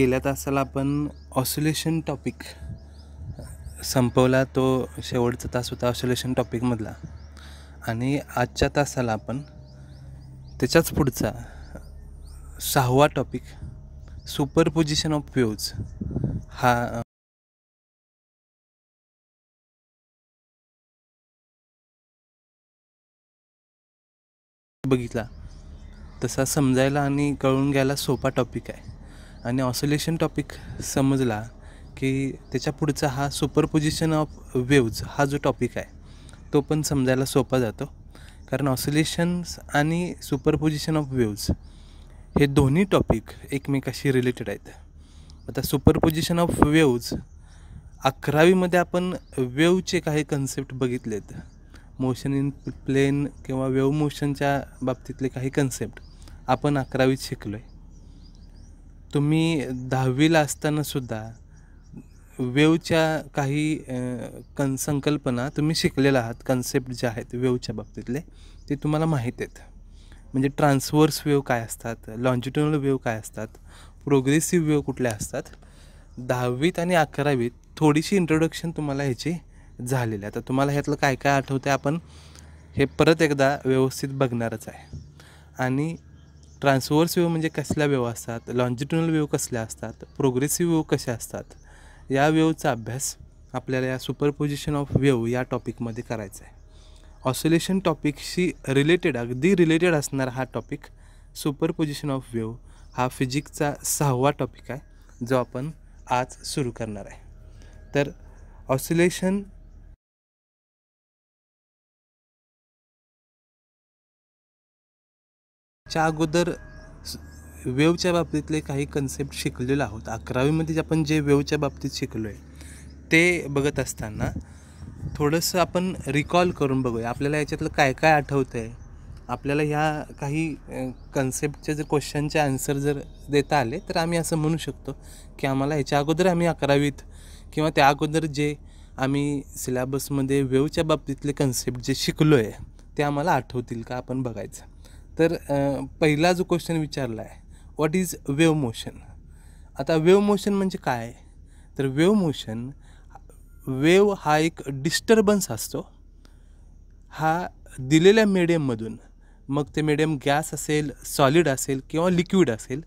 गेल्या तासाला आपण ऑसोलेशन टॉपिक संपवला तो शेवटचा तास होता ऑसोलेशन टॉपिकमधला आणि आजच्या तासाला आपण त्याच्याच पुढचा सहावा topic superposition of waves हा बघितला तसा समजायला आणि कळून घ्यायला सोपा टॉपिक आहे आणि ऑसोलेशन टॉपिक समजला की त्याच्या पुढचा हा सुपरपोजिशन ऑफ वेव्ज हा जो टॉपिक आहे तो पण समजायला सोपा जातो कारण ऑसोलेशन्स आणि सुपरपोजिशन ऑफ वेव्ज हे दोन्ही टॉपिक एकमेकाशी रिलेटेड आहेत आता सुपरपोजिशन ऑफ वेव्ज अकरावीमध्ये आपण वेवचे काही कन्सेप्ट बघितलेत मोशन इन प्लेन किंवा वेव मोशनच्या बाबतीतले काही कन्सेप्ट आपण अकरावीत शिकलो आहे तुम्ही दहावीला असतानासुद्धा वेवच्या काही कन संकल्पना तुम्ही शिकलेला आहात कन्सेप्ट जे आहेत वेवच्या बाबतीतले ते तुम्हाला माहीत आहेत म्हणजे ट्रान्सवर्स वेव काय असतात लॉन्जिट्युनल वेव काय असतात प्रोग्रेसिव्ह वेव कुठल्या असतात दहावीत आणि अकरावीत थोडीशी इंट्रोडक्शन तुम्हाला ह्याची झालेली आहे आता तुम्हाला ह्यातलं काय काय आठवतं आपण हे परत एकदा व्यवस्थित बघणारच आहे आणि ट्रान्सवर्स व्यू म्हणजे कसल्या वेव्ह असतात लॉन्जिट्युनल व्यू कसल्या असतात प्रोग्रेसिव्ह व्यू कशा असतात या वेव्हचा अभ्यास आपल्याला या सुपरपोजिशन ऑफ व्यव या टॉपिकमध्ये करायचा आहे ऑसोलेशन टॉपिकशी रिलेटेड अगदी रिलेटेड असणारा हा टॉपिक सुपरपोजिशन ऑफ व्यव हा फिजिक्सचा सहावा टॉपिक आहे जो आपण आज सुरू करणार आहे तर ऑसोलेशन च्या अगोदर वेवच्या बाबतीतले काही कन्सेप्ट शिकलेलो आहोत अकरावीमध्ये आपण जे वेवच्या बाबतीत शिकलो आहे ते बघत असताना थोडंसं आपण रिकॉल करून बघूया आपल्याला याच्यातलं काय काय आठवतं आहे आपल्याला ह्या काही कन्सेप्टच्या जर क्वेश्चनचे आन्सर जर देता आले तर आम्ही असं म्हणू शकतो की आम्हाला ह्याच्या अगोदर आम्ही अकरावीत किंवा त्या अगोदर जे आम्ही सिलॅबसमध्ये वेवच्या बाबतीतले कन्सेप्ट जे शिकलो आहे ते आम्हाला आठवतील का आपण बघायचं तर पहिला जो क्वेश्चन विचारला आहे वॉट इज वेव मोशन आता वेव मोशन म्हणजे काय तर वेव मोशन वेव हा एक डिस्टर्बन्स असतो हा दिलेल्या मिडियममधून मग ते मीडियम गॅस असेल सॉलिड असेल किंवा लिक्विड असेल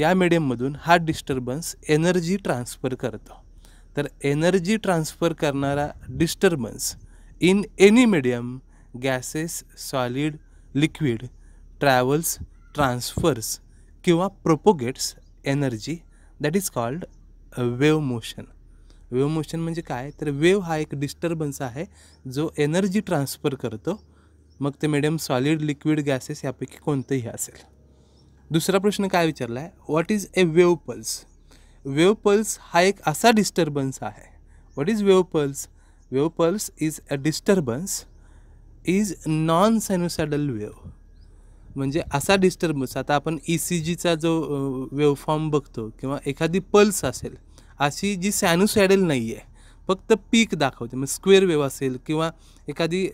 या मिडियममधून हा डिस्टर्बन्स एनर्जी ट्रान्सफर करतो तर एनर्जी ट्रान्सफर करणारा disturbance in any medium gases solid liquid travels transfers किंवा propagates energy that is called wave motion wave motion म्हणजे काय तर वेव हा एक डिस्टर्बन्स आहे जो एनर्जी ट्रान्सफर करतो मग ते मिडियम सॉलिड लिक्विड गॅसेस यापैकी कोणतंही असेल दुसरा प्रश्न काय विचारला आहे what is a wave pulse wave pulse हा एक असा डिस्टर्बन्स आहे what is wave pulse wave pulse is a disturbance is non sinusoidal wave म्हणजे असा डिस्टर्बन्स आता आपण ई e सी जीचा जो वेवफॉर्म बघतो किंवा एखादी पल्स असेल अशी जी सॅनुसॅडल नाही आहे फक्त पीक दाखवते मग स्क्वेअर वेव्ह असेल किंवा एखादी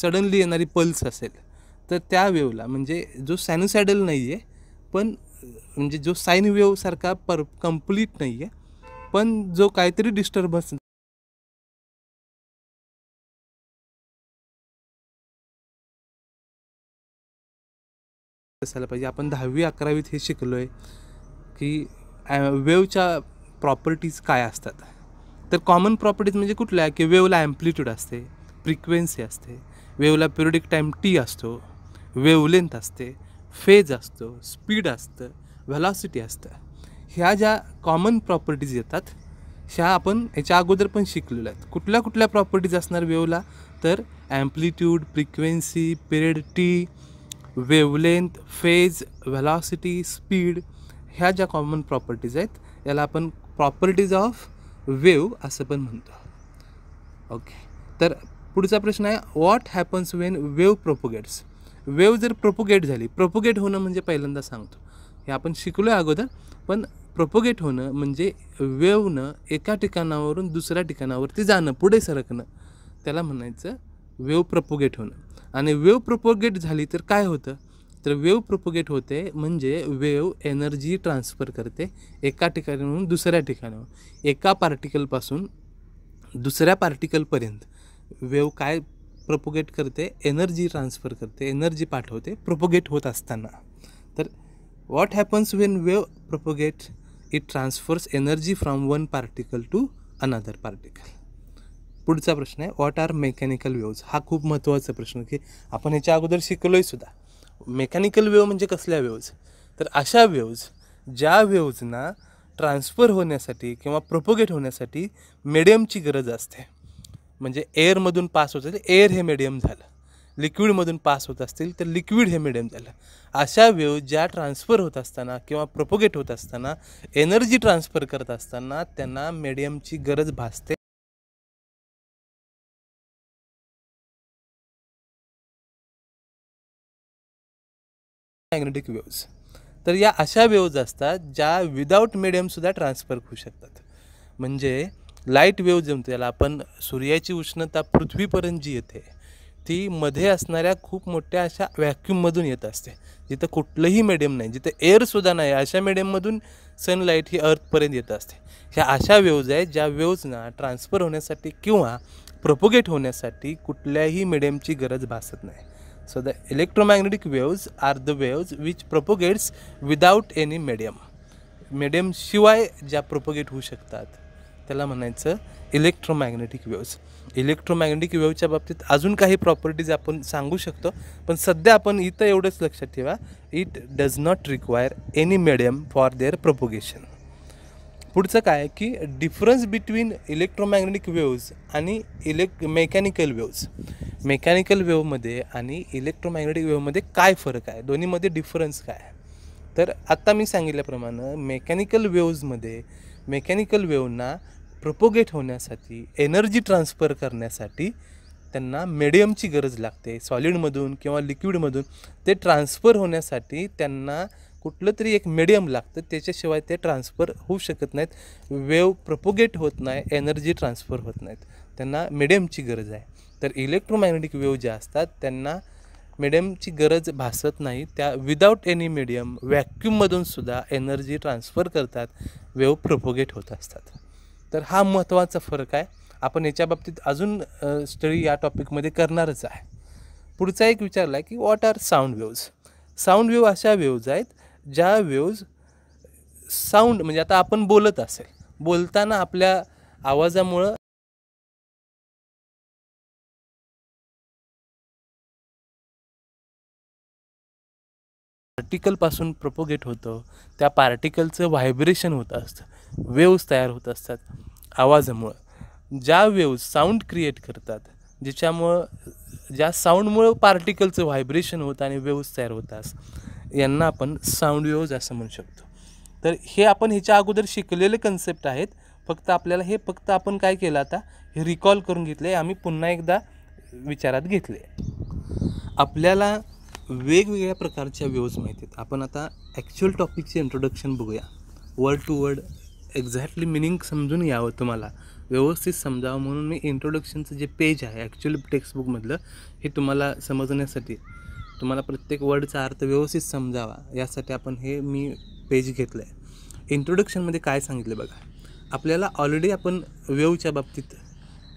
सडनली येणारी पल्स असेल तर त्या वेवला म्हणजे जो सॅनुसॅडल नाही आहे पण म्हणजे जो साईन वेवसारखा पर कंप्लीट नाही आहे पण जो काहीतरी डिस्टर्बन्स असायला पाहिजे आपण दहावी अकरावीत हे शिकलो आहे की वेवच्या प्रॉपर्टीज काय असतात तर कॉमन प्रॉपर्टीज म्हणजे कुठल्या की वेवला ॲम्प्लिट्यूड असते फ्रिक्वेन्सी असते वेवला पिरियडिक टाईम टी असतो लेंथ असते फेज असतो स्पीड असतं व्हॅलॉसिटी असतं ह्या ज्या कॉमन प्रॉपर्टीज येतात ह्या आपण याच्या अगोदर पण शिकलेल्या आहेत कुठल्या कुठल्या प्रॉपर्टीज असणार वेवला तर amplitude frequency period T wavelength phase velocity speed ह्या ज्या कॉमन प्रॉपर्टीज आहेत याला आपण प्रॉपर्टीज ऑफ वेव असं पण म्हणतो ओके तर पुढचा प्रश्न आहे what happens when wave propagates wave जर प्रोपोगेट झाली प्रोपोगेट होणं म्हणजे पहिल्यांदा सांगतो हे आपण शिकलो आहे अगोदर पण प्रोपोगेट होणं म्हणजे वेवनं एका ठिकाणावरून दुसऱ्या ठिकाणावरती जाणं पुढे सरकणं त्याला म्हणायचं वेव प्रोपोगेट होणं आणि वेव प्रोपोगेट झाली तर काय होतं तर वेव प्रोपोगेट होते म्हणजे वेव एनर्जी ट्रान्सफर करते एका ठिकाणाहून दुसऱ्या ठिकाणावर एका पार्टिकलपासून दुसऱ्या पार्टिकलपर्यंत वेव काय प्रोपोगेट करते एनर्जी ट्रान्सफर करते एनर्जी पाठवते प्रोपोगेट होत असताना तर what happens when wave propagate it transfers energy from one particle to another particle पुढचा प्रश्न आहे व्हॉट आर मेकॅनिकल वेव्ज हा खूप महत्त्वाचा प्रश्न की आपण ह्याच्या अगोदर शिकलोय सुद्धा मेकॅनिकल वेव म्हणजे कसल्या वेव्ज तर अशा वेव्ज ज्या वेव्जना ट्रान्सफर होण्यासाठी किंवा प्रोपोगेट होण्यासाठी मिडियमची गरज असते म्हणजे एअरमधून पास होत असेल एअर हे मीडियम झालं लिक्विडमधून पास होत असतील तर लिक्विड हे मीडियम झालं अशा वेव ज्या ट्रान्सफर होत असताना किंवा प्रोपोगेट होत असताना एनर्जी ट्रान्सफर करत असताना त्यांना मीडियमची गरज भासते मॅग्नेटिक वेव्ज तर या अशा वेव्ज असतात ज्या विदाऊट मिडियमसुद्धा ट्रान्सफर होऊ शकतात म्हणजे लाईट वेव्ह जमते याला आपण सूर्याची उष्णता पृथ्वीपर्यंत जी येते ती मध्ये असणाऱ्या खूप मोठ्या अशा व्हॅक्यूममधून येत असते जिथं कुठलंही मिडियम नाही जिथं एअरसुद्धा नाही अशा मिडियममधून सनलाईट ही अर्थपर्यंत येत असते ह्या अशा वेव्ज आहेत ज्या वेव्जना ट्रान्सफर होण्यासाठी किंवा प्रोपोगेट होण्यासाठी कुठल्याही मिडियमची गरज भासत नाही So electromagnetic electromagnetic are the the waves which propagates any any medium. शिवाय ज्या प्रोपोगेट होऊ शकतात त्याला म्हणायचं इलेक्ट्रोमॅग्नेटिक वेव्ज इलेक्ट्रोमॅग्नेटिक वेवच्या बाबतीत अजून काही प्रॉपर्टीज आपण सांगू शकतो पण सध्या आपण इथं एवढंच लक्षात ठेवा it does not require any medium for their propagation पुढचं काय की डिफरन्स बिटवीन इलेक्ट्रोमॅग्नेटिक वेव्ज आणि इलेक् मेकॅनिकल वेव्ज मेकॅनिकल वेवमध्ये आणि इलेक्ट्रोमॅग्नेटिक वेवमध्ये काय फरक आहे दोन्हीमध्ये डिफरन्स काय तर आत्ता मी सांगितल्याप्रमाणे मेकॅनिकल वेव्जमध्ये मेकॅनिकल वेवना प्रपोगेट होण्यासाठी एनर्जी ट्रान्सफर करण्यासाठी त्यांना मेडियमची गरज लागते सॉलिडमधून किंवा लिक्विडमधून ते ट्रान्सफर होण्यासाठी त्यांना कुठलं तरी एक मिडियम लागतं त्याच्याशिवाय ते ट्रान्सफर होऊ शकत नाहीत वेव प्रपोगेट होत नाही एनर्जी ट्रान्सफर होत नाहीत त्यांना मिडियमची गरज आहे तर इलेक्ट्रोमॅग्नेटिक वेव ज्या असतात त्यांना मिडियमची गरज भासत नाही त्या विदाऊट एनी मिडियम व्हॅक्यूममधून सुद्धा एनर्जी ट्रान्सफर करतात वेव प्रपोगेट होत असतात तर हा महत्त्वाचा फरक आहे आपण याच्या बाबतीत अजून स्टडी या टॉपिकमध्ये करणारच आहे पुढचा एक विचारला की what are sound waves sound wave अशा वेव्ज आहेत ज्या वेव्ज साऊंड म्हणजे आता आपण बोलत असेल बोलताना आपल्या आवाजामुळं पार्टिकलपासून प्रपोगेट होतं त्या पार्टिकलचं व्हायब्रेशन होत असतं वेव्ज तयार होत असतात आवाजामुळं ज्या वेव्ज साऊंड क्रिएट करतात ज्याच्यामुळं ज्या साऊंडमुळं पार्टिकलचं व्हायब्रेशन होतं आणि वेव्ज तयार होतात यांना आपण साऊंड वेव्ज असं म्हणू शकतो तर हे आपण ह्याच्या अगोदर शिकलेले कन्सेप्ट आहेत फक्त आपल्याला हे फक्त आपण काय केलं आता हे रिकॉल करून घेतले आम्ही पुन्हा एकदा विचारात घेतले आपल्याला वेगवेगळ्या प्रकारच्या व्यूज माहिती आहेत आपण आता ॲक्च्युअल टॉपिकचे इंट्रोडक्शन बघूया word to word exactly meaning समजून यावं तुम्हाला व्यवस्थित समजावं म्हणून मी इंट्रोडक्शनचं जे पेज आहे ॲक्च्युअल टेक्स्टबुकमधलं हे तुम्हाला समजण्यासाठी तुम्हाला प्रत्येक वर्डचा अर्थ व्यवस्थित समजावा यासाठी आपण हे मी पेज घेतलं आहे इंट्रोडक्शनमध्ये काय सांगितलं बघा आपल्याला ऑलरेडी आपण वेवच्या बाबतीत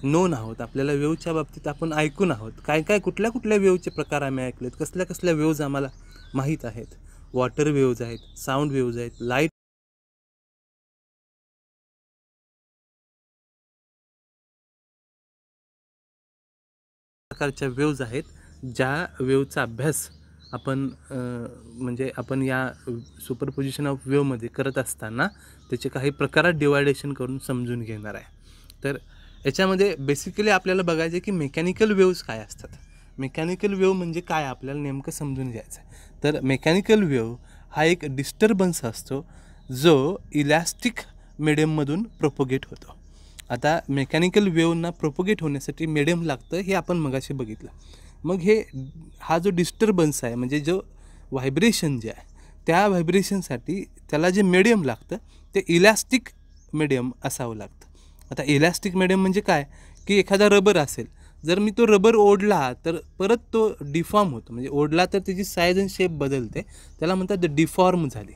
नोन आहोत आपल्याला वेवच्या बाबतीत आपण ऐकून आहोत काय काय कुठल्या कुठल्या वेवचे प्रकार आम्ही ऐकलेत कसल्या कसल्या वेव्ज आम्हाला माहीत आहेत वॉटर वेव्ज आहेत साऊंड वेव्ज आहेत लाईट प्रकारच्या वेव्ज आहेत ज्या वेवचा अभ्यास आपण म्हणजे आपण या सुपरपोजिशन ऑफ वेवमध्ये करत असताना त्याचे काही प्रकारात डिवायडेशन करून समजून घेणार आहे तर याच्यामध्ये बेसिकली आपल्याला बघायचं आहे की मेकॅनिकल वेव्स काय असतात मेकॅनिकल वेव्ह म्हणजे काय आपल्याला नेमकं समजून घ्यायचं आहे तर मेकॅनिकल वेव हा एक डिस्टर्बन्स असतो जो इलॅस्टिक मिडियममधून प्रोपोगेट होतो आता मेकॅनिकल वेव्हना प्रोपोगेट होण्यासाठी मिडियम लागतं हे आपण मगाशी बघितलं मग हे हा जो डिस्टर्बन्स आहे म्हणजे जो व्हायब्रेशन जे आहे त्या व्हायब्रेशनसाठी त्याला जे मिडियम लागतं ते इलॅस्टिक मिडियम असावं लागतं आता इलॅस्टिक मिडियम म्हणजे काय की एखादा रबर असेल जर मी तो रबर ओढला तर परत तो डिफॉर्म होतो म्हणजे ओढला तर त्याची साईज आणि शेप बदलते त्याला म्हणतात डिफॉर्म झाली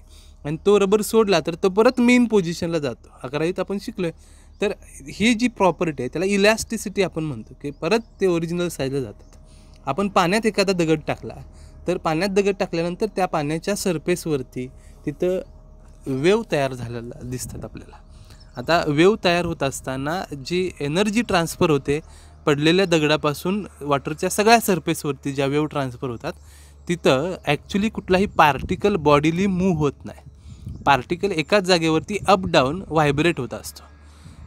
आणि तो रबर सोडला तर तो परत मेन पोझिशनला जातो अकरावीत आपण शिकलो आहे तर ही जी प्रॉपर्टी आहे त्याला इलॅस्टिसिटी आपण म्हणतो की परत ते ओरिजिनल साईजला जातं आपण पाण्यात एखादा दगड टाकला तर पाण्यात दगड टाकल्यानंतर त्या पाण्याच्या सरफेसवरती तिथं वेव तयार झालेला दिसतात आपल्याला आता वेव तयार होत असताना जी एनर्जी ट्रान्सफर होते पडलेल्या दगडापासून वॉटरच्या सगळ्या सरफेसवरती ज्या वेव ट्रान्सफर होतात तिथं ॲक्च्युली कुठलाही पार्टिकल बॉडीली मूव्ह होत नाही पार्टिकल एकाच जागेवरती अप डाऊन व्हायब्रेट होत असतो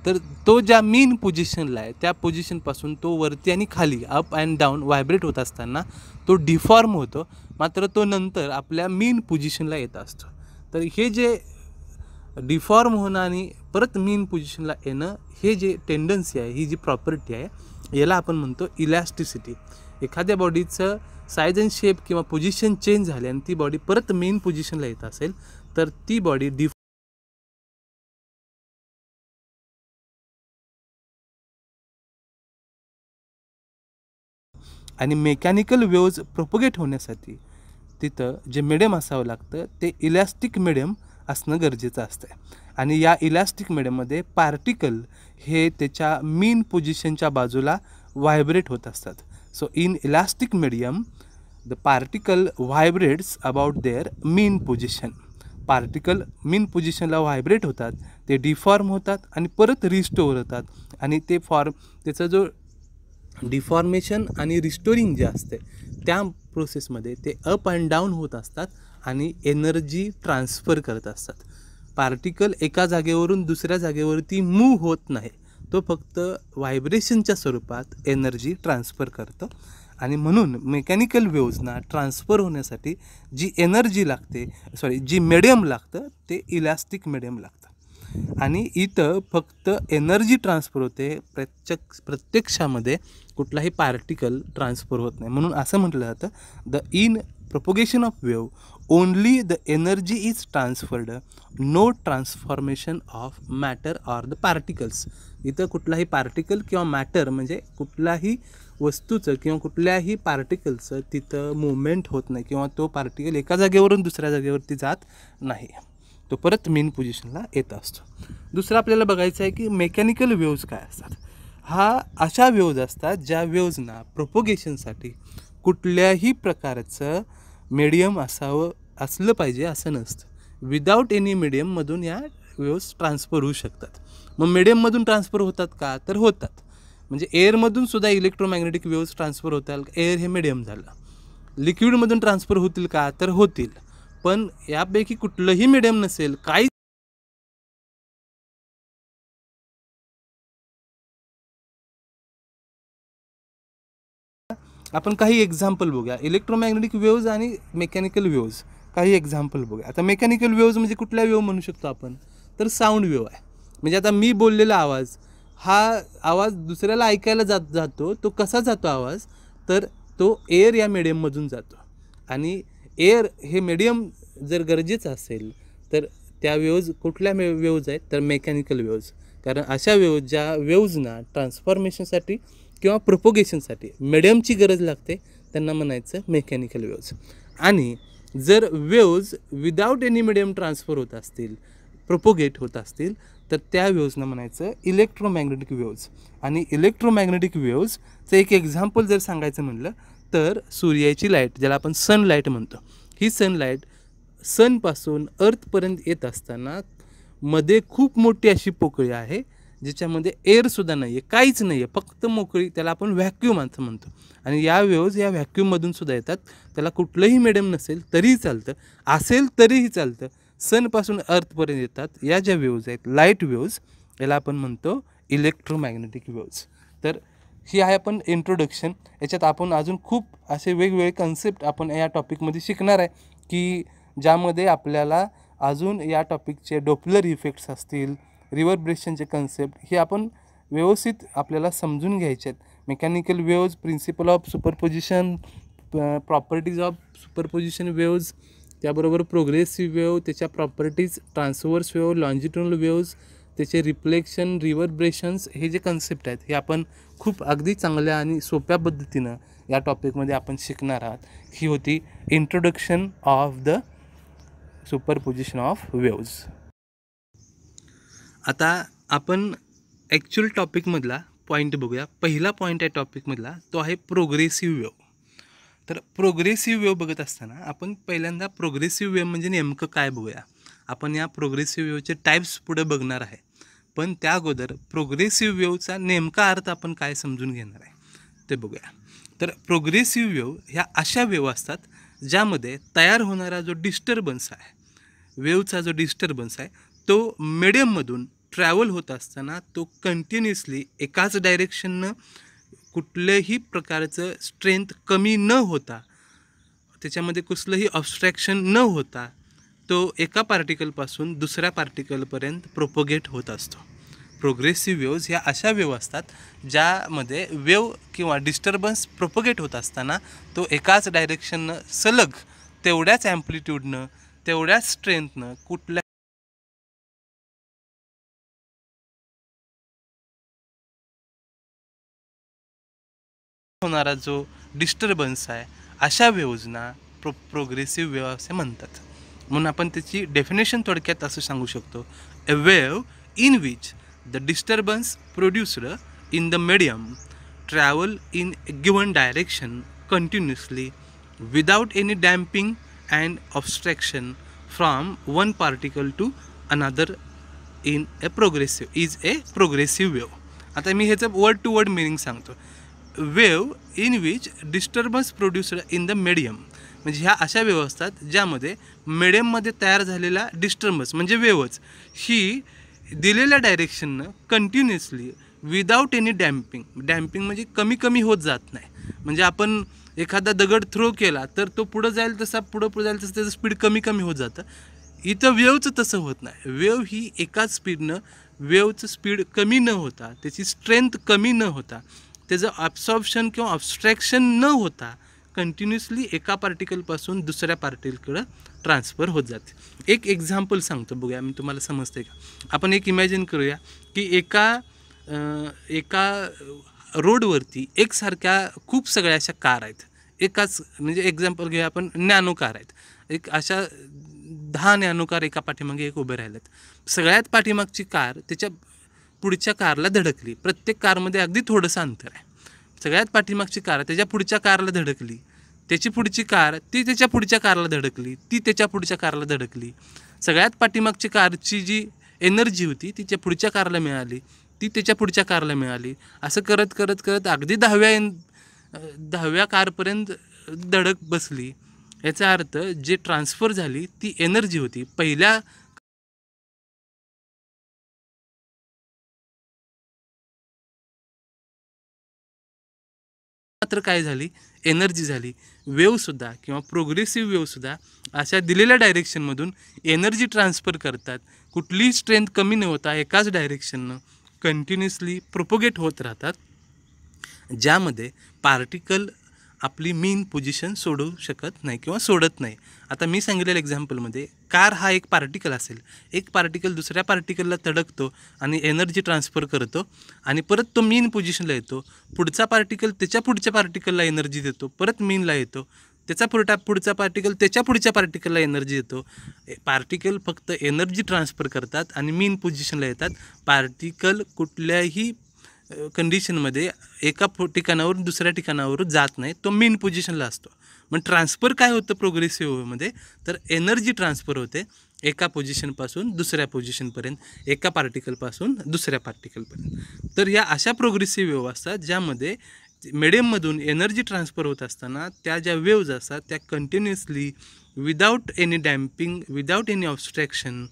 तर तो ज्या मेन पोझिशनला आहे त्या पोझिशनपासून तो वरती आणि खाली अप अँड डाऊन व्हायब्रेट होत असताना तो डिफॉर्म होतो मात्र तो नंतर आपल्या मेन पोझिशनला येत असतो तर हे जे डिफॉर्म होणं आणि परत मेन पोझिशनला येणं हे जे टेंडन्सी आहे ही जी प्रॉपर्टी आहे याला आपण म्हणतो इलॅस्टिसिटी एखाद्या बॉडीचं साईज अँड शेप किंवा पोझिशन चेंज झाली आणि ती बॉडी परत मेन पोझिशनला येत असेल तर ती बॉडी डिफ आणि मेकॅनिकल वेव्ज प्रोपोगेट होण्यासाठी तिथं जे मिडियम असावं लागतं ते इलॅस्टिक मिडियम असणं गरजेचं असतं आणि या इलॅस्टिक मिडियममध्ये पार्टिकल हे त्याच्या मीन पोझिशनच्या बाजूला व्हायब्रेट होत असतात so in elastic medium the particle vibrates about their mean position particle mean पोझिशनला व्हायब्रेट होतात ते डिफॉर्म होतात आणि परत रिस्टोअर होतात आणि ते फॉर्म त्याचा जो डिफॉर्मेशन आणि रिस्टोरिंग जे असते त्या प्रोसेसमध्ये ते अप अँड डाऊन होत असतात आणि एनर्जी ट्रान्सफर करत असतात पार्टिकल एका जागेवरून दुसऱ्या जागेवरती मूव होत नाही तो फक्त व्हायब्रेशनच्या स्वरूपात एनर्जी ट्रान्सफर करतो आणि म्हणून मेकॅनिकल वेव्जना ट्रान्सफर होण्यासाठी जी एनर्जी लागते सॉरी जी मिडियम लागतं ते इलास्टिक मिडियम लागतं आणि इथं फक्त एनर्जी ट्रान्सफर होते प्रत्यक्ष प्रत्यक्षामध्ये कुठलाही पार्टिकल ट्रान्सफर होत नाही म्हणून असं म्हटलं जातं the in propagation of wave only the energy is transferred no transformation of matter or the particles इथं कुठलाही पार्टिकल किंवा मॅटर म्हणजे कुठलाही वस्तूचं किंवा कुठल्याही पार्टिकलचं तिथं मुवमेंट होत नाही किंवा तो पार्टिकल एका जागेवरून दुसऱ्या जागेवरती जात नाही तो परत मेन पोझिशनला येत असतो दुसरं आपल्याला बघायचं आहे की मेकॅनिकल वेव्ज काय असतात हा अशा वेव्ज असतात ज्या वेव्जना प्रोपोगेशनसाठी कुठल्याही प्रकारचं मीडियम असावं असलं पाहिजे असं नसतं विदाऊट एनी मीडियममधून या वेव्स ट्रान्सफर होऊ शकतात मग मीडियममधून ट्रान्सफर होतात का तर होतात म्हणजे एअरमधूनसुद्धा सुद्धा इलेक्ट्रोमॅग्नेटिक वेव्ज ट्रान्सफर होतात एअर हे मीडियम झालं लिक्विडमधून ट्रान्सफर होतील का तर होतील पण यापैकी कुठलंही मिडियम नसेल काही आपण काही एक्झाम्पल बघूया इलेक्ट्रोमॅग्नेटिक वेव्ज आणि मेकॅनिकल वेव्ज काही एक्झाम्पल बघूया आता मेकॅनिकल वेव्ज म्हणजे कुठल्या वेव म्हणू शकतो आपण तर साऊंड वेव आहे म्हणजे आता मी बोललेला आवाज हा आवाज दुसऱ्याला ऐकायला जात जातो तो कसा जातो आवाज तर तो एअर या मिडियममधून जातो आणि एअर हे मिडियम जर गरजेचं असेल तर त्या वेव्ज कुठल्या मे वेव्ज आहेत तर मेकॅनिकल वेव्ज कारण अशा वेव ज्या वेव्जना ट्रान्सफॉर्मेशनसाठी किंवा प्रोपोगेशनसाठी मिडियमची गरज लागते त्यांना म्हणायचं मेकॅनिकल वेव्ज आणि जर waves without any medium transfer होत असतील प्रोपोगेट होत असतील तर त्या वेव्जना म्हणायचं इलेक्ट्रोमॅग्नेटिक वेव्ज आणि इलेक्ट्रोमॅग्नेटिक वेव्जचं एक एक्झाम्पल जर सांगायचं म्हटलं तर सूर्याची लाईट ज्याला आपण सनलाईट म्हणतो ही सनलाईट सनपासून अर्थपर्यंत येत असताना मध्ये खूप मोठी अशी पोकळी आहे ज्याच्यामध्ये एअरसुद्धा नाही आहे काहीच नाही आहे फक्त मोकळी त्याला आपण व्हॅक्यूम असं म्हणतो आणि या वेव्ज या व्हॅक्यूममधून सुद्धा येतात त्याला कुठलंही मेडम नसेल तरीही चालतं असेल तरीही चालतं सनपासून अर्थपर्यंत येतात या ज्या वेव्ज आहेत लाईट वेव्ज याला आपण म्हणतो इलेक्ट्रोमॅग्नेटिक वेव्ज तर ही आहे आपण इंट्रोडक्शन याच्यात आपण अजून खूप असे वेगवेगळे कन्सेप्ट आपण या टॉपिकमध्ये शिकणार आहे की ज्यामध्ये आपल्याला अजून या टॉपिकचे डोपलर इफेक्ट्स असतील रिव्हर्ब्रेशनचे कन्सेप्ट हे आपण व्यवस्थित आपल्याला समजून घ्यायचे आहेत mechanical waves principle of superposition properties of superposition waves त्याबरोबर प्रोग्रेसिव्ह वेव त्याच्या properties transverse wave longitudinal waves त्याचे रिफ्लेक्शन रिव्हर्ब्रेशन्स हे जे कन्सेप्ट आहेत हे आपण खूप अगदी चांगल्या आणि सोप्या पद्धतीनं या टॉपिकमध्ये आपण शिकणार आहात ही होती introduction of the superposition of waves आता आपण ॲक्च्युअल टॉपिकमधला पॉईंट बघूया पहिला पॉईंट आहे टॉपिकमधला तो आहे प्रोग्रेसिव्ह वेव तर प्रोग्रेसिव्ह वेव बघत असताना आपण पहिल्यांदा प्रोग्रेसिव्ह वेव म्हणजे नेमकं काय बघूया आपण या प्रोग्रेसिव्ह वेवचे टाईप्स पुढे बघणार आहे पण त्या अगोदर प्रोग्रेसिव्ह वेवचा नेमका अर्थ आपण काय समजून घेणार आहे ते बघूया तर प्रोग्रेसिव्ह वेव ह्या अशा वेव असतात ज्यामध्ये तयार होणारा जो डिस्टर्बन्स आहे वेवचा जो डिस्टर्बन्स आहे तो मिडियममधून ट्रॅव्हल होत असताना तो कंटिन्युअसली एकाच डायरेक्शननं कुठल्याही प्रकारचं स्ट्रेंथ कमी न होता त्याच्यामध्ये कुठलंही ऑबस्ट्रॅक्शन न होता तो एका पार्टिकलपासून दुसऱ्या पार्टिकलपर्यंत प्रोपोगेट होत असतो प्रोग्रेसिव्ह वेव्ज ह्या अशा वेव असतात ज्यामध्ये वेव किंवा डिस्टर्बन्स प्रोपोगेट होत असताना तो एकाच डायरेक्शननं सलग तेवढ्याच ॲम्प्लिट्यूडनं तेवढ्याच स्ट्रेंथनं कुठल्या होणारा जो डिस्टर्बन्स आहे अशा वेव्जना प्रो प्रोग्रेसिव्ह वेव असे म्हणतात म्हणून आपण त्याची डेफिनेशन थोडक्यात असं सांगू शकतो a wave in which the disturbance produced in the medium travel in given direction continuously without any damping and abstraction from one particle to another in a progressive is a progressive wave आता मी ह्याचं word to word meaning सांगतो wave in which disturbance produced in the medium म्हणजे ह्या अशा wave असतात ज्यामध्ये मिडियममध्ये तयार झालेला डिस्टर्बन्स म्हणजे वेवच ही दिलेल्या डायरेक्शननं continuously without any damping damping म्हणजे कमी कमी होत जात नाही म्हणजे आपण एखादा दगड थ्रो केला तर तो पुढं जाईल तसा पुढं पुढं जाईल तसं त्याचं स्पीड कमी कमी होत जातं इथं वेवचं तसं होत नाही वेव ही एकाच स्पीडनं वेवचं स्पीड कमी न होता त्याची स्ट्रेंथ कमी न होता त्याचं ऑब्सॉर्प्शन किंवा ऑब्स्ट्रॅक्शन न होता कंटिन्युअसली एका पार्टिकलपासून दुसऱ्या पार्टिकलकडं ट्रान्सफर होत जाते एक एक्झाम्पल सांगतो बघूया मी तुम्हाला समजते का आपण एक इमॅजिन करूया की एका एका रोडवरती एकसारख्या खूप सगळ्या अशा कार आहेत एकाच म्हणजे एक्झाम्पल घेऊया आपण नॅनो कार आहेत एक अशा दहा नॅनो कार एका पाठीमागे एक उभे राहिल्यात सगळ्यात पाठीमागची कार त्याच्या पुढच्या कारला धडकली प्रत्येक कारमध्ये अगदी थोडंसं अंतर आहे सगळ्यात पाठीमागची कार त्याच्या पुढच्या कारला धडकली त्याची पुढची कार ती त्याच्या पुढच्या कारला धडकली ती त्याच्या पुढच्या कारला धडकली सगळ्यात पाठीमागची कारची जी एनर्जी होती तिच्या पुढच्या कारला मिळाली ती त्याच्या पुढच्या कारला मिळाली असं करत करत करत अगदी दहाव्या दहाव्या कारपर्यंत धडक बसली याचा अर्थ जे ट्रान्सफर झाली ती एनर्जी होती पहिल्या मात्र काय झाली एनर्जी झाली वेवसुद्धा किंवा प्रोग्रेसिव्ह वेवसुद्धा अशा दिलेल्या डायरेक्शनमधून एनर्जी ट्रान्सफर करतात कुठलीही स्ट्रेंथ कमी न होता एकाच डायरेक्शननं कंटिन्युअसली प्रोपोगेट होत राहतात ज्यामध्ये पार्टिकल आपली मेन पोझिशन सोडू शकत नाही किंवा सोडत नाही आता मी सांगितलेल्या एक्झाम्पलमध्ये कार हा एक पार्टिकल असेल एक पार्टिकल दुसऱ्या पार्टिकलला तडकतो आणि एनर्जी ट्रान्सफर करतो आणि परत तो मेन पोझिशनला येतो पुढचा पार्टिकल त्याच्या पुढच्या पार्टिकलला एनर्जी देतो परत मेनला येतो त्याचा पुरटा पुढचा पार्टिकल त्याच्या पुढच्या पार्टिकलला एनर्जी येतो पार्टिकल फक्त एनर्जी ट्रान्सफर करतात आणि मीन पोझिशनला येतात पार्टिकल कुठल्याही कंडिशनमध्ये एका ठिकाणावर दुसऱ्या ठिकाणावर जात नाही तो मेन पोझिशनला असतो मग ट्रान्सफर काय होतं प्रोग्रेसिव्हमध्ये तर एनर्जी ट्रान्सफर होते एका पोझिशनपासून दुसऱ्या पोझिशनपर्यंत एका पार्टिकलपासून दुसऱ्या पार्टिकलपर्यंत तर या अशा प्रोग्रेसिव्ह असतात ज्यामध्ये मिडियममधून एनर्जी ट्रान्सफर होत असताना त्या ज्या वेव्ज असतात त्या continuously without any damping without any obstruction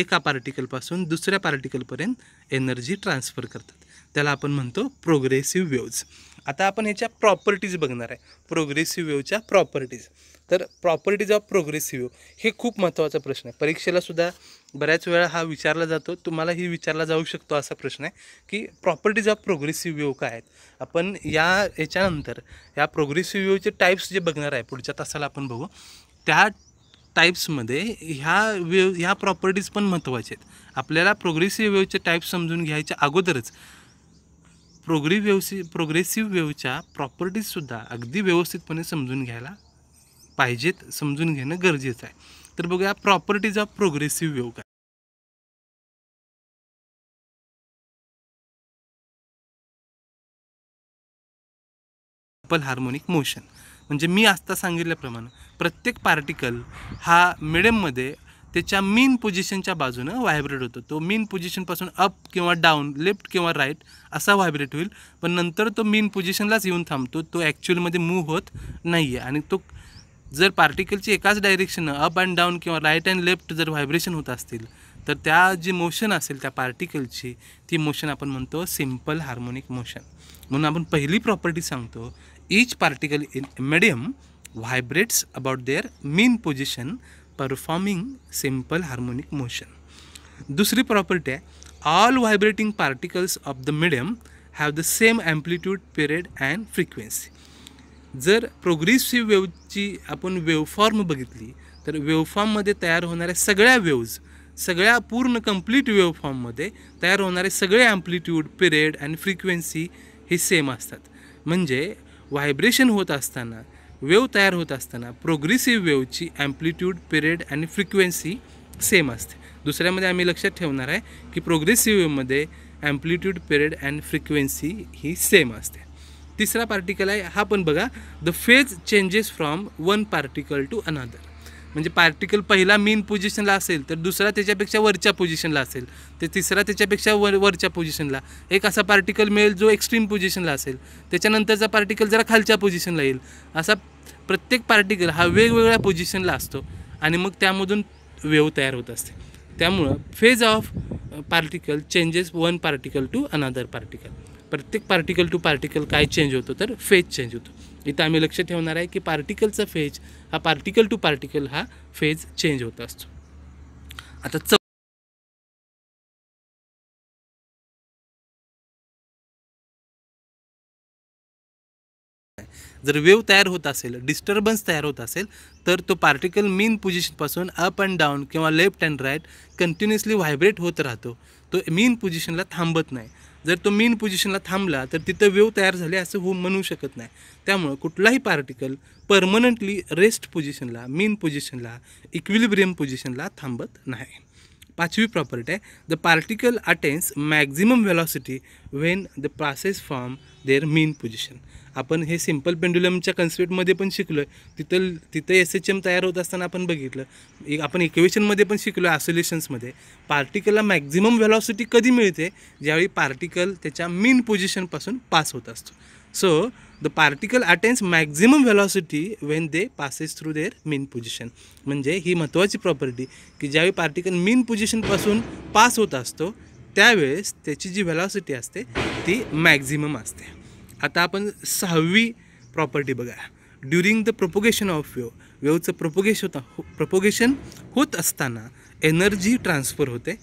एका पार्टिकलपासून दुसऱ्या पार्टिकलपर्यंत एनर्जी ट्रान्सफर करतात त्याला आपण म्हणतो प्रोग्रेसिव्ह वेव्ज आता आपण ह्याच्या प्रॉपर्टीज बघणार आहे प्रोग्रेसिव्ह वेव्हच्या प्रॉपर्टीज तर प्रॉपर्टीज ऑफ प्रोग्रेसिव्ह हे खूप महत्त्वाचा प्रश्न आहे परीक्षेलासुद्धा बऱ्याच वेळा हा विचारला जातो तुम्हाला ही विचारला जाऊ शकतो असा प्रश्न आहे की प्रॉपर्टीज ऑफ प्रोग्रेसिव्ह व्यू काय आहेत आपण या याच्यानंतर या प्रोग्रेसिव्ह व्यूचे टाईप्स जे बघणार आहे पुढच्या तासाला आपण बघू त्या टाईप्समध्ये ह्या वेव ह्या प्रॉपर्टीज पण महत्त्वाच्या आहेत आपल्याला प्रोग्रेसिव्ह वेवचे टाईप्स समजून घ्यायच्या अगोदरच प्रोग्री वेवसी प्रोग्रेसिव्ह वेवच्या प्रॉपर्टीजसुद्धा अगदी व्यवस्थितपणे समजून घ्यायला पाहिजेत समजून घेणं गरजेचं आहे तर बघूया प्रॉपर्टीज ऑफ प्रोग्रेसिव्ह काय पल हार्मोनिक मोशन म्हणजे मी आत्ता सांगितल्याप्रमाणे प्रत्येक पार्टिकल हा मिडियममध्ये त्याच्या मेन पोझिशनच्या बाजूनं व्हायब्रेट होतो तो मेन पोझिशनपासून अप किंवा डाऊन लेफ्ट किंवा राईट असा व्हायब्रेट होईल पण नंतर तो मेन पोझिशनलाच येऊन थांबतो तो ॲक्च्युअलमध्ये मूव्ह होत नाही आहे आणि तो जर पार्टिकलची एकाच डायरेक्शन अप अँड डाऊन किंवा राईट अँड लेफ्ट जर व्हायब्रेशन होत असतील तर त्या जी मोशन असेल त्या पार्टिकलची ती मोशन आपण म्हणतो सिम्पल हार्मोनिक मोशन म्हणून आपण पहिली प्रॉपर्टी सांगतो each particle in medium vibrates about their mean position performing simple harmonic motion दुसरी प्रॉपर्टी आहे all vibrating particles of the medium have the same amplitude period and frequency जर progressive wave जी आपण waveform बघितली तर वेवफॉर्ममध्ये तयार होणाऱ्या सगळ्या वेव्ज सगळ्या पूर्ण कंप्लीट कम्प्लीट वेवफॉर्ममध्ये तयार होणारे सगळे ॲम्प्लिट्यूड पिरियड अँड फ्रिक्वेन्सी हे सेम असतात म्हणजे व्हायब्रेशन होत असताना वेव तयार होत असताना प्रोग्रेसिव वेवची ॲम्प्लिट्यूड पिरियड आणि फ्रिक्वेन्सी सेम असते दुसऱ्यामध्ये आम्ही लक्षात ठेवणार आहे की प्रोग्रेसिव्ह वेवमध्ये ॲम्प्लिट्यूड पिरियड अँड फ्रिक्वेन्सी ही सेम असते तिसरा पार्टिकल आहे हा पण बघा the phase changes from one particle to another म्हणजे पार्टिकल पहिला मेन पोझिशनला असेल तर दुसरा त्याच्यापेक्षा वरच्या पोझिशनला असेल तर तिसरा त्याच्यापेक्षा वर वरच्या पोझिशनला एक असा पार्टिकल मिळेल जो एक्स्ट्रीम पोझिशनला असेल त्याच्यानंतरचा पार्टिकल जरा खालच्या पोझिशनला येईल असा प्रत्येक पार्टिकल हा वेगवेगळ्या पोझिशनला असतो आणि मग त्यामधून वेव तयार होत असते त्यामुळं phase of particle changes one particle to another particle प्रत्येक पार्टिकल टू पार्टिकल काय चेंज होतो तर फेज चेंज होतो इथं आम्ही लक्ष ठेवणार आहे की पार्टिकलचा फेज हा पार्टिकल टू पार्टिकल हा फेज चेंज होत असतो आता च जर वेव तयार होत असेल डिस्टर्बन्स तयार होत असेल तर तो पार्टिकल मेन पोझिशनपासून अप अँड डाऊन किंवा left and right continuously vibrate होत राहतो तो मेन पोझिशनला थांबत नाही जर तो मेन पोझिशनला थांबला तर तिथं वेव तयार झाले असं होऊ म्हणू शकत नाही त्यामुळं कुठलाही पार्टिकल परमनंटली रेस्ट पोझिशनला मेन पोझिशनला इक्विलिब्रियम पोझिशनला थांबत नाही पाचवी प्रॉपर्टी आहे the particle attains maximum velocity when the process from their mean position आपण हे सिम्पल पेंडुलमच्या कन्सेप्टमध्ये पण शिकलो आहे तिथं तिथं एस एच एम तयार होत असताना आपण बघितलं एक आपण इक्वेशनमध्ये पण शिकलो आयसोलेशन्समध्ये पार्टिकलला मॅक्झिमम व्हॅलॉसिटी कधी मिळते ज्यावेळी पार्टिकल त्याच्या मेन पोझिशनपासून पास होत असतो so the particle attains maximum velocity when they passes through their mean position म्हणजे ही महत्त्वाची प्रॉपर्टी की ज्यावेळी पार्टिकल मेन पोझिशनपासून पास होत असतो त्यावेळेस त्याची जी व्हेलॉसिटी असते ती मॅक्झिमम असते आता आपण सहावी प्रॉपर्टी बघा during the propagation of wave वेवचं प्रोपोगेशन होत असताना एनर्जी ट्रान्सफर होते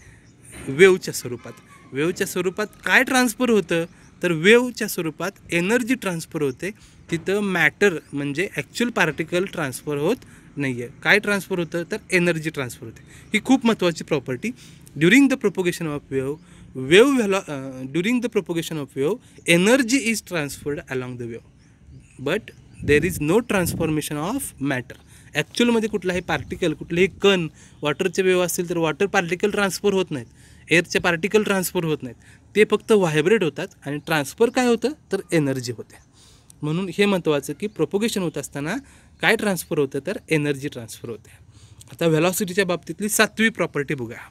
वेवच्या स्वरूपात वेवच्या स्वरूपात काय ट्रान्सफर होतं तर वेवच्या स्वरूपात एनर्जी ट्रान्सफर होते तिथं मॅटर म्हणजे ॲक्च्युअल पार्टिकल ट्रान्सफर होत नाही आहे काय ट्रान्सफर होतं तर एनर्जी ट्रान्सफर होते ही खूप महत्त्वाची property during the propagation of wave wave velo during the propagation of wave energy is transferred the the wave but there is no transformation of matter ॲक्च्युअलमध्ये कुठलाही पार्टिकल कुठलेही कण वॉटरचे वेव असतील तर वॉटर पार्टिकल ट्रान्सफर होत नाहीत एअरचे particle transfer होत नाहीत ते फक्त व्हायब्रेट होतात आणि ट्रान्सफर काय होतं तर एनर्जी होते म्हणून हे महत्त्वाचं की प्रोपोगेशन होत असताना काय ट्रान्सफर होतं तर एनर्जी ट्रान्सफर होते आता व्हेलॉसिटीच्या बाबतीतली सातवी प्रॉपर्टी बघा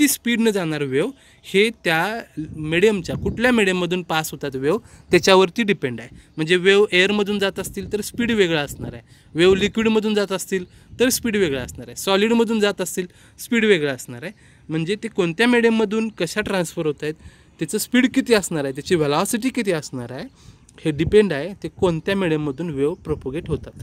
किती स्पीडनं जाणार वेव हे त्या मिडियमच्या कुठल्या मिडियममधून पास होतात वेव त्याच्यावरती डिपेंड आहे म्हणजे वेव एअरमधून जात असतील तर स्पीड वेगळा असणार आहे वेव लिक्विडमधून जात असतील तर स्पीड वेगळा असणार आहे सॉलिडमधून जात असतील स्पीड वेगळा असणार आहे म्हणजे ते कोणत्या मिडियममधून कशा ट्रान्सफर होत आहेत त्याचं स्पीड किती असणार आहे त्याची व्हॅलॉसिटी किती असणार आहे हे डिपेंड आहे ते कोणत्या मिडियममधून वेव प्रोपोगेट होतात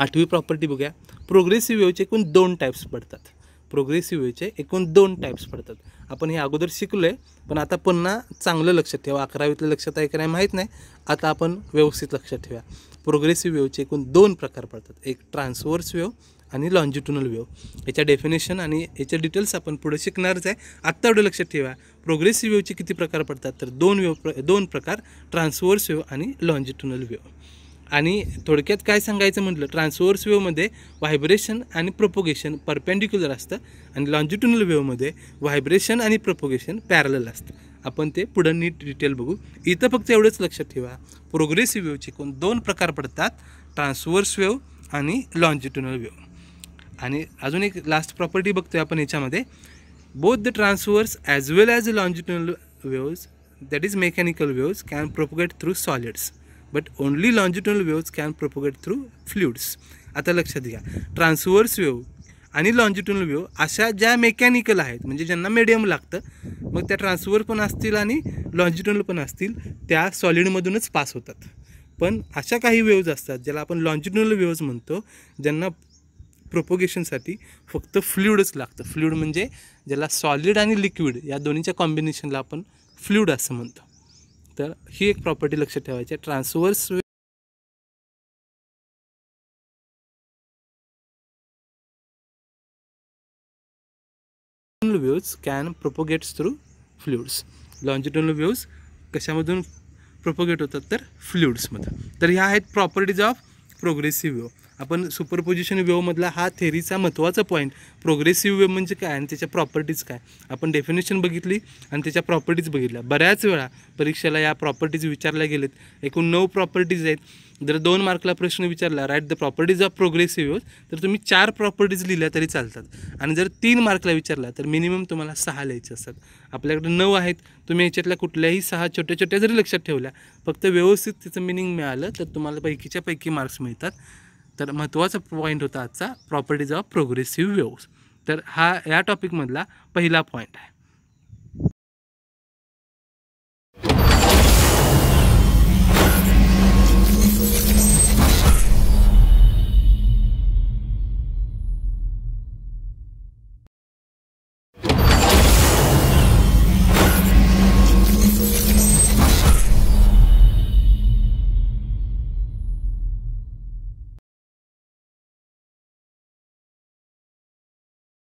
आठवी प्रॉपर्टी बघूया प्रोग्रेसिव्ह वेवचे एकूण दोन टाईप्स पडतात प्रोग्रेसिव्ह वेचे एकूण दोन टाईप्स पडतात आपण हे अगोदर शिकलो आहे पण आता पुन्हा चांगलं लक्षात ठेवा अकरावीतलं लक्षात आहे की नाही माहीत नाही आता आपण व्यवस्थित लक्षात ठेवा प्रोग्रेसिव्ह वेवचे एकूण दोन प्रकार पडतात एक ट्रान्सवर्स वेव आणि लॉन्जिट्युनल वेव याच्या डेफिनेशन आणि याच्या डिटेल्स आपण पुढे शिकणारच आहे आत्ता एवढं लक्षात ठेवा प्रोग्रेसिव्ह वेवचे किती प्रकार पडतात तर दोन वेव प्र दोन प्रकार ट्रान्सवर्स वेव आणि लॉन्जिट्युनल वेव आणि थोडक्यात काय सांगायचं म्हटलं ट्रान्सवर्स वेवमध्ये व्हायब्रेशन आणि प्रोपोगेशन परपेंडिक्युलर असतं आणि लॉन्जिट्युनल वेवमध्ये व्हायब्रेशन आणि प्रोपोगेशन पॅरल असतं आपण ते पुढं नीट डिटेल बघू इथं फक्त एवढंच लक्षात ठेवा प्रोग्रेसिव्ह वेवचे कोण दोन प्रकार पडतात ट्रान्सवर्स वेव आणि लॉन्जिट्युनल वेव आणि अजून एक लास्ट प्रॉपर्टी बघतोय आपण याच्यामध्ये both the transverse as well as longitudinal waves that is mechanical waves can propagate through solids but only longitudinal waves can propagate through fluids आता लक्षात घ्या ट्रान्सवर्स वेव्ह आणि लॉन्जिट्युनल वेव्ह अशा ज्या मेकॅनिकल आहेत म्हणजे ज्यांना मिडियम लागतं मग त्या ट्रान्सवर पण असतील आणि लॉन्जिट्युनल पण असतील त्या सॉलिडमधूनच पास होतात पण अशा काही वेव्ज असतात ज्याला आपण लॉन्जिट्युनल वेव्ज म्हणतो ज्यांना प्रोपोगेशनसाठी फक्त फ्ल्युडच लागतं फ्ल्युड म्हणजे ज्याला सॉलिड आणि लिक्विड या दोन्हीच्या कॉम्बिनेशनला आपण फ्ल्युड असं म्हणतो तर ही एक प्रॉपर्टी लक्षात ठेवायची आहे transverse waves can propagates through fluids longitudinal waves कशामधून प्रोपोगेट होतात तर फ्लुइड्समधून तर ह्या आहेत प्रॉपर्टीज ऑफ प्रोग्रेसिव्ह वेव्ह आपण सुपरपोजिशन वेवमधला हा थेरीचा महत्त्वाचा पॉईंट प्रोग्रेसिव्ह वेव म्हणजे काय आणि त्याच्या प्रॉपर्टीज काय आपण डेफिनेशन बघितली आणि त्याच्या प्रॉपर्टीज बघितल्या बऱ्याच वेळा परीक्षेला या प्रॉपर्टीज विचारल्या गेलेत एकूण नऊ प्रॉपर्टीज आहेत जर दोन मार्कला प्रश्न विचारला right the properties of progressive waves तर तुम्ही चार प्रॉपर्टीज लिहिल्या तरी चालतात आणि जर तीन मार्कला विचारला तर मिनिमम तुम्हाला सहा लिहायचे असतात आपल्याकडे नऊ आहेत तुम्ही याच्यातल्या कुठल्याही सहा छोट्या छोट्या जरी लक्षात ठेवल्या फक्त व्यवस्थित तिचं मिनिंग मिळालं तर तुम्हाला पैकीच्या पैकी मार्क्स मिळतात तर महत्त्वाचा पॉईंट होता आजचा प्रॉपर्टीज ऑफ प्रोग्रेसिव्ह वेव्स तर हा या टॉपिकमधला पहिला पॉईंट आहे